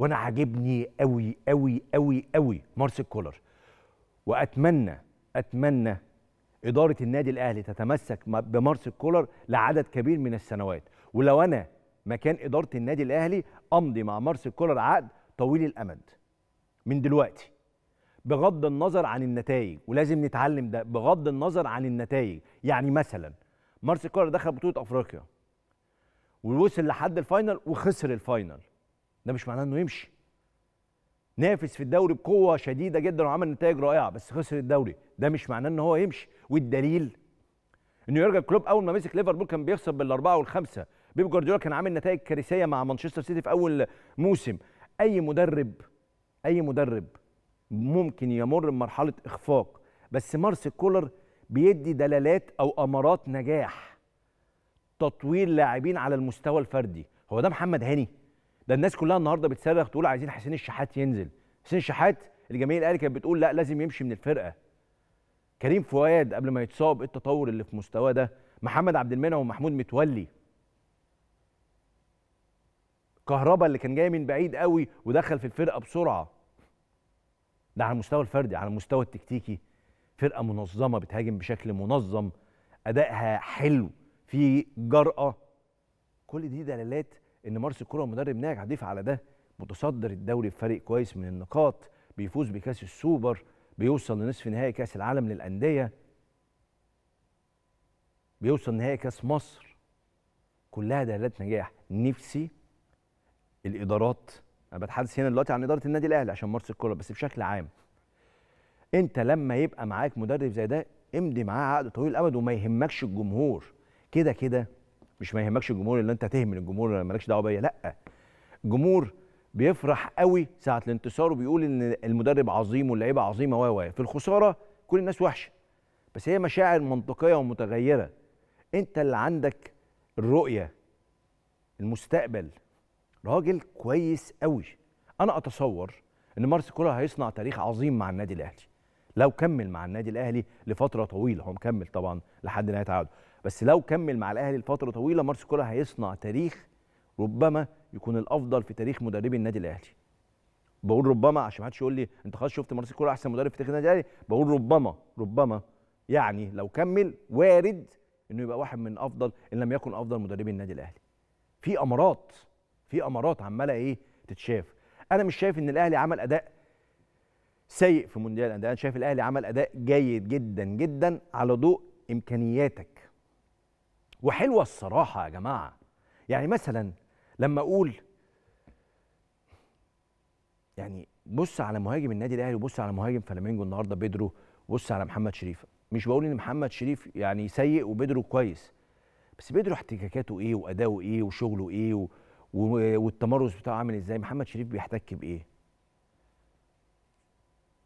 وانا عاجبني قوي قوي قوي قوي مارسيل كولر واتمنى اتمنى اداره النادي الاهلي تتمسك بمارسيل كولر لعدد كبير من السنوات ولو انا مكان اداره النادي الاهلي امضي مع مارسيل كولر عقد طويل الامد من دلوقتي بغض النظر عن النتائج ولازم نتعلم ده بغض النظر عن النتائج يعني مثلا مارسيل كولر دخل بطوله افريقيا ووصل لحد الفاينل وخسر الفاينل ده مش معناه انه يمشي نافس في الدوري بقوه شديده جدا وعمل نتائج رائعه بس خسر الدوري ده مش معناه ان هو يمشي والدليل ان يورجن كلوب اول ما مسك ليفربول كان بيخسر بالاربعه والخمسه بيب جوارديولا كان عامل نتائج كارثيه مع مانشستر سيتي في اول موسم اي مدرب اي مدرب ممكن يمر بمرحله اخفاق بس مارسيل كولر بيدي دلالات او امارات نجاح تطوير لاعبين على المستوى الفردي هو ده محمد هاني ده الناس كلها النهارده بتصرخ تقول عايزين حسين الشحات ينزل حسين الشحات الجماهير الاهلي كانت بتقول لا لازم يمشي من الفرقه كريم فؤاد قبل ما يتصاب إيه التطور اللي في مستواه ده محمد عبد المنعم ومحمود متولي كهربا اللي كان جاي من بعيد قوي ودخل في الفرقه بسرعه ده على المستوى الفردي على المستوى التكتيكي فرقه منظمه بتهاجم بشكل منظم ادائها حلو في جرأه كل دي دلالات ان مارسيل كولر مدرب ناجح هضيف على ده متصدر الدوري بفريق كويس من النقاط بيفوز بكاس السوبر بيوصل لنصف نهائي كاس العالم للانديه بيوصل نهائي كاس مصر كلها دلالات نجاح نفسي الادارات انا بتحدث هنا دلوقتي عن اداره النادي الاهلي عشان مارسيل كولر بس بشكل عام انت لما يبقى معاك مدرب زي ده امضي معاه عقد طويل الامد وما يهمكش الجمهور كده كده مش ما يهمكش الجمهور اللي انت تهمل الجمهور اللي مالكش دعوه بيا لا الجمهور بيفرح قوي ساعه الانتصار وبيقول ان المدرب عظيم واللعيبه عظيمه و في الخساره كل الناس وحشه بس هي مشاعر منطقيه ومتغيره انت اللي عندك الرؤيه المستقبل راجل كويس قوي انا اتصور ان مارس كولر هيصنع تاريخ عظيم مع النادي الاهلي لو كمل مع النادي الاهلي لفتره طويله هو مكمل طبعا لحد نهايه عقده بس لو كمل مع الاهلي لفتره طويله مارسيل كولر هيصنع تاريخ ربما يكون الافضل في تاريخ مدربي النادي الاهلي بقول ربما عشان ما حدش يقول لي انت خلاص شفت مارسيل كولر احسن مدرب في تاريخ النادي الاهلي بقول ربما ربما يعني لو كمل وارد انه يبقى واحد من افضل ان لم يكن افضل مدربي النادي الاهلي في امارات في امارات عماله ايه تتشاف انا مش شايف ان الاهلي عمل اداء سيء في مونديال الانديه انا شايف الاهلي عمل اداء جيد جدا جدا على ضوء امكانياتك وحلوه الصراحه يا جماعه يعني مثلا لما اقول يعني بص على مهاجم النادي الاهلي وبص على مهاجم فلامينجو النهارده بيدرو بص على محمد شريف مش بقول ان محمد شريف يعني سيء وبيدرو كويس بس بيدرو احتكاكاته ايه واداؤه ايه وشغله ايه و... و... والتمرس بتاعه عامل ازاي محمد شريف بيحتك بايه